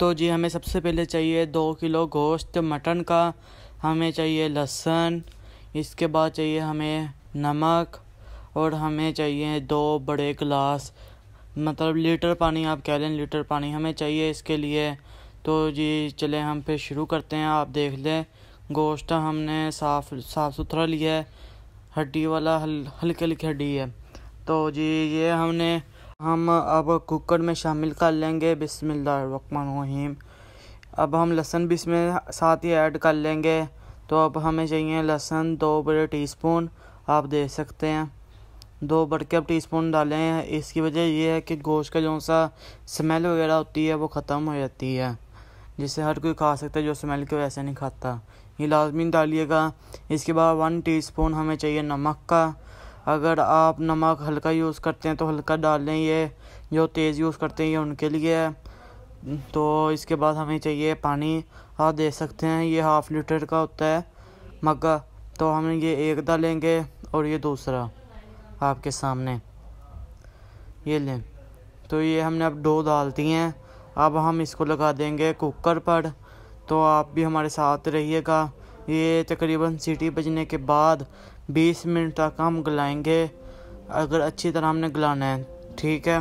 तो जी हमें सबसे पहले चाहिए दो किलो गोश्त मटन का हमें चाहिए लहसुन इसके बाद चाहिए हमें नमक और हमें चाहिए दो बड़े गिलास मतलब लीटर पानी आप कह लें लीटर पानी हमें चाहिए इसके लिए तो जी चले हम फिर शुरू करते हैं आप देख लें गोश्त हमने साफ साफ सुथरा लिया है हड्डी वाला हल हल्की हल्की हड्डी है तो जी ये हमने हम अब कुकर में शामिल कर लेंगे बिसमीम अब हम लहसुन भी इसमें साथ ही ऐड कर लेंगे तो अब हमें चाहिए लहसुन दो बड़े टीस्पून आप दे सकते हैं दो बड़ के अब टी स्पून डालें इसकी वजह यह है कि गोश्त का जो सा स्मेल वगैरह होती है वो ख़त्म हो जाती है जिसे हर कोई खा सकता है जो स्मेल की वैसे नहीं खाता ये लाजमी डालिएगा इसके बाद वन टीस्पून हमें चाहिए नमक का अगर आप नमक हल्का यूज़ करते हैं तो हल्का डाल लें ये जो तेज़ यूज़ करते हैं ये उनके लिए है तो इसके बाद हमें चाहिए पानी आप दे सकते हैं ये हाफ़ लीटर का होता है मग्गा तो हम ये एक डालेंगे और ये दूसरा आपके सामने ये लें तो ये हमने अब दो डाल दी हैं अब हम इसको लगा देंगे कुकर पर तो आप भी हमारे साथ रहिएगा ये तकरीबन सीटी बजने के बाद बीस मिनट तक हम गलाएंगे अगर अच्छी तरह हमने गलाना है ठीक है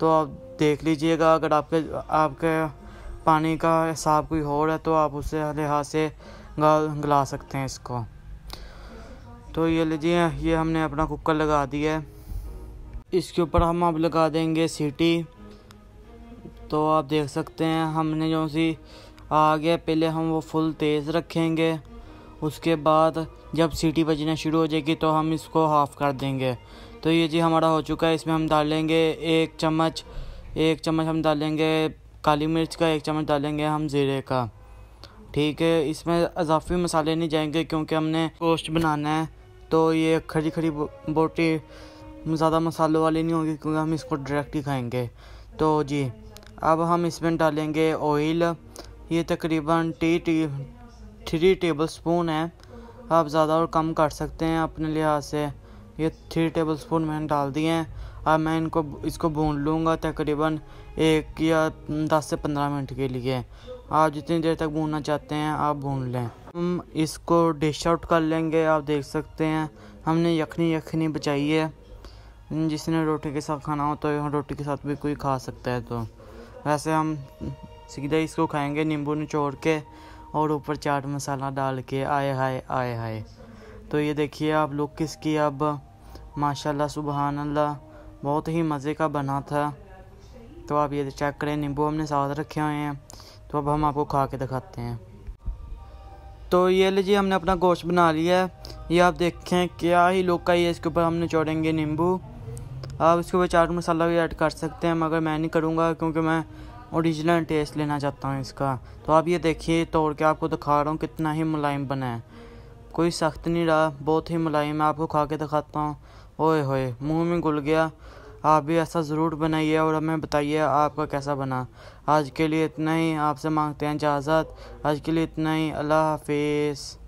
तो आप देख लीजिएगा अगर आपके आपके पानी का हिसाब कोई और है तो आप उसे लिहाज से गला सकते हैं इसको तो ये लीजिए ये हमने अपना कुकर लगा दिया है इसके ऊपर हम अब लगा देंगे सीटी तो आप देख सकते हैं हमने जो सी आ गया पहले हम वो फुल तेज़ रखेंगे उसके बाद जब सीटी बजना शुरू हो जाएगी तो हम इसको हाफ़ कर देंगे तो ये जी हमारा हो चुका है इसमें हम डालेंगे एक चम्मच एक चम्मच हम डालेंगे काली मिर्च का एक चम्मच डालेंगे हम ज़ीरे का ठीक है इसमें अजाफी मसाले नहीं जाएंगे क्योंकि हमने गोश्त बनाना है तो ये खड़ी खड़ी बोटी ज़्यादा मसालों वाली नहीं होगी क्योंकि हम इसको डायरेक्ट ही खाएंगे तो जी अब हम इसमें डालेंगे ऑयल ये तकरीबन टी टी थ्री टेबल स्पून है आप ज़्यादा और कम कर सकते हैं अपने लिहाज से ये थ्री टेबल स्पून मैंने डाल दिए हैं अब मैं इनको इसको भून लूँगा तकरीबन एक या दस से पंद्रह मिनट के लिए आप जितनी देर तक भूनना चाहते हैं आप भून लें हम इसको डिश आउट कर लेंगे आप देख सकते हैं हमने यखनी यखनी बचाई है जिसने रोटी के साथ खाना हो तो रोटी के साथ भी कोई खा सकता है तो वैसे हम सीधा इसको खाएंगे नींबू निचोड़ के और ऊपर चाट मसाला डाल के आए हाय आए हाय तो ये देखिए आप लोग किसकी अब माशाल्लाह सुबहान अल्लाह बहुत ही मज़े का बना था तो आप ये चेक करें नींबू हमने साथ रखे हुए हैं तो अब हम आपको खा के दिखाते हैं तो ये लीजिए हमने अपना गोश्त बना लिया है ये आप देखें क्या ही लोग का ये इसके ऊपर हमने चौड़ेंगे नींबू आप इसके ऊपर चाट मसाला भी ऐड कर सकते हैं मगर मैं नहीं करूँगा क्योंकि मैं ओरिजिनल टेस्ट लेना चाहता हूँ इसका तो आप ये देखिए तोड़ के आपको दिखा रहा हूँ कितना ही मुलायम बना है कोई सख्त नहीं रहा बहुत ही मुलायम है आपको खा के दिखाता हूँ ओए होए मुंह में घुल गया आप भी ऐसा ज़रूर बनाइए और हमें बताइए आपका कैसा बना आज के लिए इतना ही आपसे मांगते हैं इजाज़त आज के लिए इतना ही अल्लाह हाफिज़